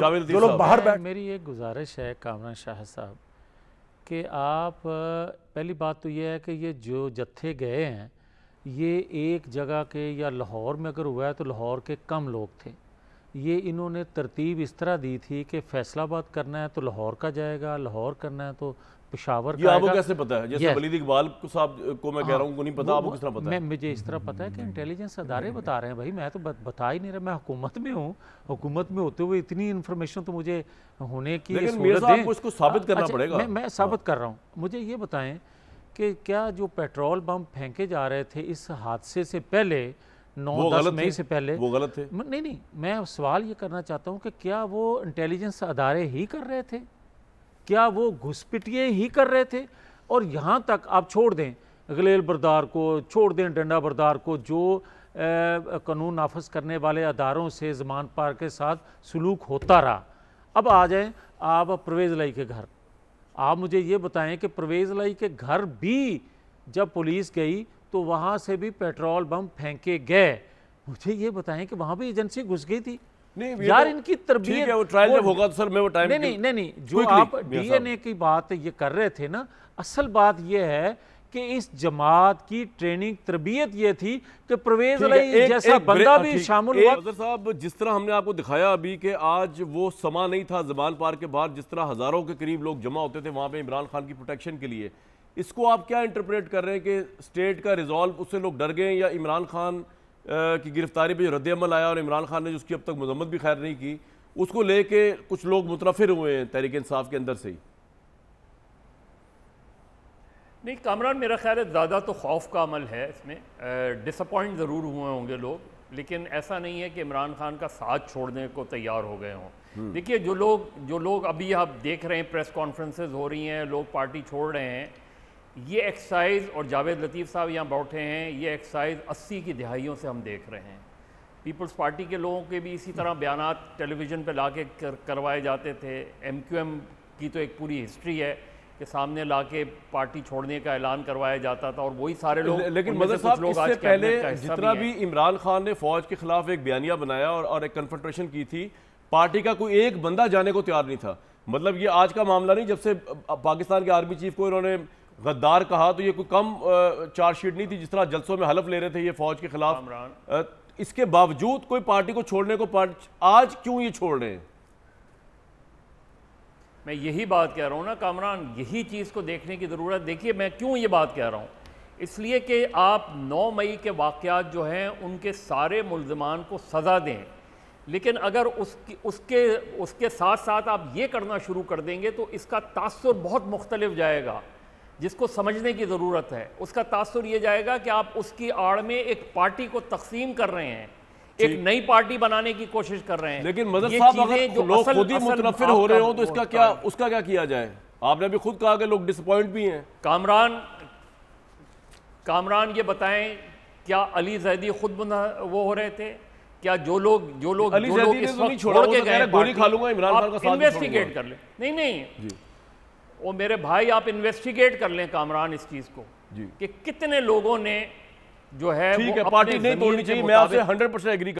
बाहर बैठ मेरी एक गुजारिश है कामरान शाह साहब कि आप पहली बात तो ये है कि ये जो जत्थे गए हैं ये एक जगह के या लाहौर में अगर हुआ है तो लाहौर के कम लोग थे ये इन्होंने तरतीब इस तरह दी थी कि फैसलाबाद करना है तो लाहौर का जाएगा लाहौर करना है तो पिशावर ये आपको कैसे पता है जैसे वलीद इकबाल साहब को मैं कह रहा हूँ नहीं पता आपको किस तरह पता है मुझे इस तरह पता है कि इंटेलिजेंस अदारे बता रहे हैं भाई मैं तो बता ही नहीं रहा मैं हुकूमत में हूँ हुकूमत में होते हुए इतनी इन्फॉर्मेशन तो मुझे होने की इसको साबित करना अच्छा, पड़ेगा मैं साबित हाँ। कर रहा हूँ मुझे ये बताएं कि क्या जो पेट्रोल बम फेंके जा रहे थे इस हादसे से पहले नौ दस मई से पहले वो गलत थे नहीं नहीं मैं सवाल ये करना चाहता हूँ कि क्या वो इंटेलिजेंस अदारे ही कर रहे थे क्या वो घुसपिटिए ही कर रहे थे और यहाँ तक आप छोड़ दें गलेल बरदार को छोड़ दें डंडा बरदार को जो कानून नाफज करने वाले अदारों से जमान पार के साथ सलूक होता रहा अब आ जाएं आप परवेज़ लाई के घर आप मुझे ये बताएं कि परवेज़ लाई के घर भी जब पुलिस गई तो वहाँ से भी पेट्रोल बम फेंके गए मुझे ये बताएं कि वहाँ भी एजेंसी घुस गई थी नहीं यार तो इनकी तरबियत वो ट्रायल जब होगा तो सर मैं वो टाइम नहीं नहीं नहीं, जो आप डीएनए की बात ये कर रहे थे ना असल बात ये है कि इस जमात की ट्रेनिंग तरबियत ये थी कि परवेज जैसा एक बंदा भी शामिल हुआ साहब जिस तरह हमने आपको दिखाया अभी कि आज वो समा नहीं था जबान पार के बाहर जिस तरह हज़ारों के करीब लोग जमा होते थे वहां पर इमरान खान की प्रोटेक्शन के लिए इसको आप क्या इंटरप्रेट कर रहे हैं कि स्टेट का रिजॉल्व उससे लोग डर गए या इमरान खान की गिरफ्तारी पर जो रद्दमल आया और इमरान खान ने जिसकी अब तक मजम्मत भी खैर नहीं की उसको लेके कुछ लोग मुतरफिर हुए हैं तहरीक इंसाफ के अंदर से ही नहीं कामरान मेरा ख्याल है ज़्यादा तो खौफ का अमल है इसमें डिसअपॉइंट ज़रूर हुए होंगे लोग लेकिन ऐसा नहीं है कि इमरान खान का साथ छोड़ने को तैयार हो गए हों हम्म। देखिए जो लोग जो लोग अभी आप देख रहे हैं प्रेस कॉन्फ्रेंसेज हो रही हैं लोग पार्टी छोड़ रहे हैं ये एक्सरसाइज और जावेद लतीफ़ साहब यहाँ बैठे हैं ये एक्सरसाइज अस्सी की दिहाइयों से हम देख रहे हैं पीपल्स पार्टी के लोगों के भी इसी तरह बयान टेलीविज़न पर ला के कर, करवाए जाते थे एम क्यू एम की तो एक पूरी हिस्ट्री है कि सामने ला के पार्टी छोड़ने का ऐलान करवाया जाता था और वही सारे लोग लेकिन मदर साहब इससे पहले जितना भी इमरान खान ने फौज के खिलाफ एक बयानिया बनाया और, और एक कन्फर्ट्रेशन की थी पार्टी का कोई एक बंदा जाने को तैयार नहीं था मतलब ये आज का मामला नहीं जब से पाकिस्तान के आर्मी चीफ को इन्होंने गद्दार कहा तो ये कोई कम चार्जशीट नहीं थी जिस तरह जलसों में हलफ ले रहे थे ये फौज के खिलाफ इसके बावजूद कोई पार्टी को छोड़ने को आज क्यों ये छोड़ रहे हैं मैं यही बात कह रहा हूँ ना कामरान यही चीज़ को देखने की ज़रूरत देखिए मैं क्यों ये बात कह रहा हूँ इसलिए कि आप 9 मई के वाकयात जो हैं उनके सारे मुलजमान को सज़ा दें लेकिन अगर उसकी उसके उसके साथ साथ आप ये करना शुरू कर देंगे तो इसका तासर बहुत मुख्तलिफ जाएगा जिसको समझने की ज़रूरत है उसका तासर ये जाएगा कि आप उसकी आड़ में एक पार्टी को तकसीम कर रहे हैं एक नई पार्टी बनाने की कोशिश कर रहे हैं लेकिन मदद साहब अगर जो लोग खुद ही मुतनफिर हो रहे हो तो इसका क्या उसका क्या किया जाए आपने अभी खुद कहा कि लोग डिसअपॉइंट भी हैं कामरान कामरान ये बताएं क्या अली जैदी खुद वो हो रहे थे क्या जो लोग जो लोग अली जो लोग इस तो वक्त छोड़ के तो गए गोली खा लूंगा इमरान खान का साथ इन्वेस्टिगेट कर ले नहीं नहीं वो मेरे भाई आप इन्वेस्टिगेट कर लें कामरान इस चीज़ को जी कि कितने लोगों ने जो है ठीक है पार्टी नहीं तोड़नी चाहिए मैं आपसे 100 परसेंट एग्री